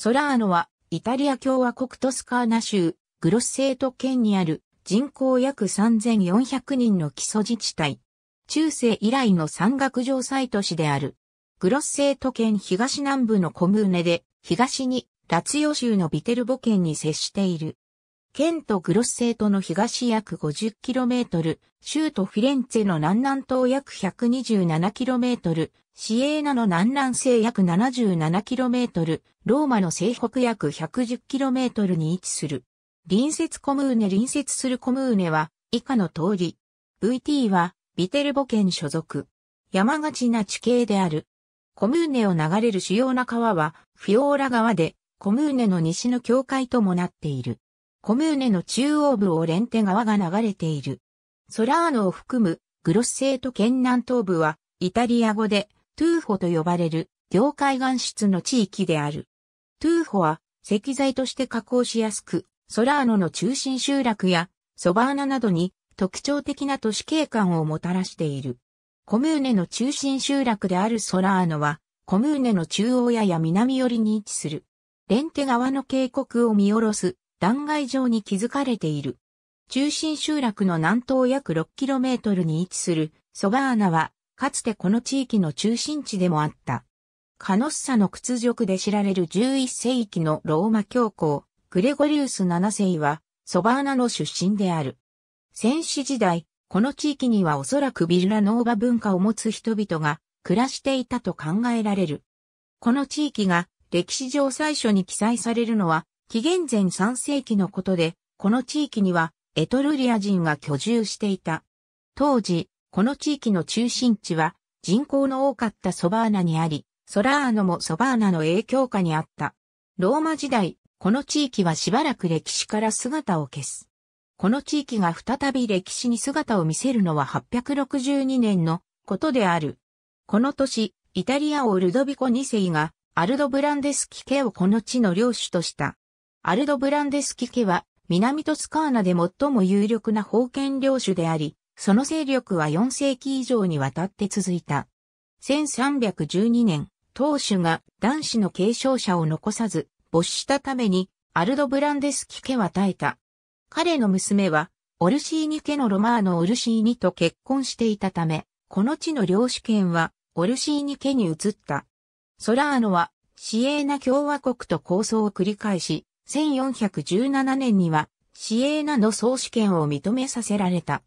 ソラーノは、イタリア共和国トスカーナ州、グロッセート県にある人口約3400人の基礎自治体。中世以来の山岳城塞都市である。グロッセート県東南部のコムーネで、東にラツヨ州のビテルボ県に接している。県都グロッセートの東約 50km、州都フィレンツェの南南東約 127km、シエーナの南南西約 77km、ローマの西北約 110km に位置する。隣接コムーネ隣接するコムーネは以下の通り。VT はビテルボ県所属。山がちな地形である。コムーネを流れる主要な川はフィオーラ川で、コムーネの西の境界ともなっている。コムーネの中央部をレンテ川が流れている。ソラーノを含むグロッセート県南東部はイタリア語でトゥーホと呼ばれる業界岩室の地域である。トゥーホは石材として加工しやすく、ソラーノの中心集落やソバーナなどに特徴的な都市景観をもたらしている。コムーネの中心集落であるソラーノは、コムーネの中央やや南寄りに位置する。レンテ川の渓谷を見下ろす断崖上に築かれている。中心集落の南東約 6km に位置するソバーナは、かつてこの地域の中心地でもあった。カノッサの屈辱で知られる11世紀のローマ教皇、グレゴリウス7世は、ソバーナの出身である。戦死時代、この地域にはおそらくビルラノーバ文化を持つ人々が暮らしていたと考えられる。この地域が歴史上最初に記載されるのは紀元前3世紀のことで、この地域にはエトルリア人が居住していた。当時、この地域の中心地は人口の多かったソバーナにあり、ソラーノもソバーナの影響下にあった。ローマ時代、この地域はしばらく歴史から姿を消す。この地域が再び歴史に姿を見せるのは862年のことである。この年、イタリア王ルドビコ2世がアルドブランデスキ家をこの地の領主とした。アルドブランデスキ家は、南トスカーナで最も有力な封建領主であり、その勢力は4世紀以上にわたって続いた。1312年、当主が男子の継承者を残さず、没したために、アルドブランデスキ家は耐えた。彼の娘は、オルシーニ家のロマーノ・オルシーニと結婚していたため、この地の領主権は、オルシーニ家に移った。ソラーノは、シエーナ共和国と抗争を繰り返し、1417年にはシエーナの総主権を認めさせられた。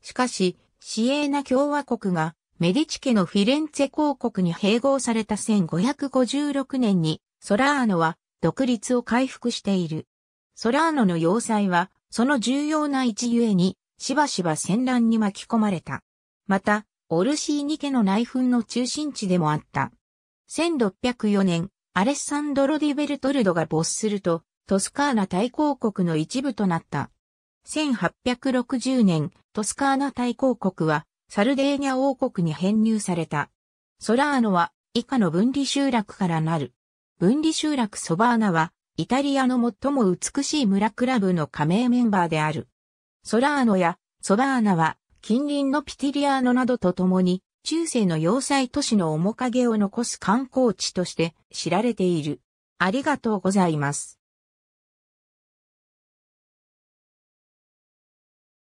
しかし、シエーナ共和国がメディチ家のフィレンツェ公国に併合された1556年にソラーノは独立を回復している。ソラーノの要塞はその重要な位置ゆえにしばしば戦乱に巻き込まれた。また、オルシーニ家の内紛の中心地でもあった。1604年、アレッサンドロ・ディベルトルドが没すると、トスカーナ大公国の一部となった。1860年、トスカーナ大公国は、サルデーニャ王国に編入された。ソラーノは、以下の分離集落からなる。分離集落ソバーナは、イタリアの最も美しい村クラブの加盟メンバーである。ソラーノやソバーナは、近隣のピティリアーノなどと共に、中世の要塞都市の面影を残す観光地として知られている。ありがとうございます。